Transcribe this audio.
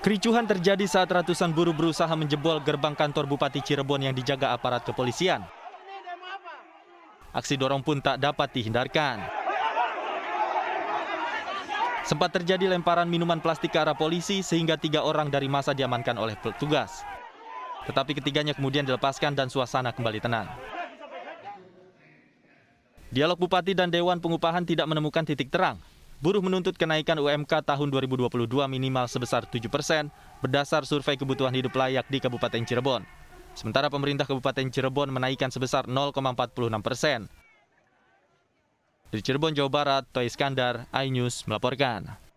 Kericuhan terjadi saat ratusan buruh berusaha menjebol gerbang kantor Bupati Cirebon yang dijaga aparat kepolisian. Aksi dorong pun tak dapat dihindarkan. Sempat terjadi lemparan minuman plastik ke arah polisi sehingga tiga orang dari masa diamankan oleh petugas. Tetapi ketiganya kemudian dilepaskan dan suasana kembali tenang. Dialog Bupati dan Dewan Pengupahan tidak menemukan titik terang. Buruh menuntut kenaikan UMK tahun 2022 minimal sebesar 7 persen berdasar survei kebutuhan hidup layak di Kabupaten Cirebon. Sementara pemerintah Kabupaten Cirebon menaikkan sebesar 0,46 persen. Dari Cirebon, Jawa Barat, Toy Iskandar, iNews melaporkan.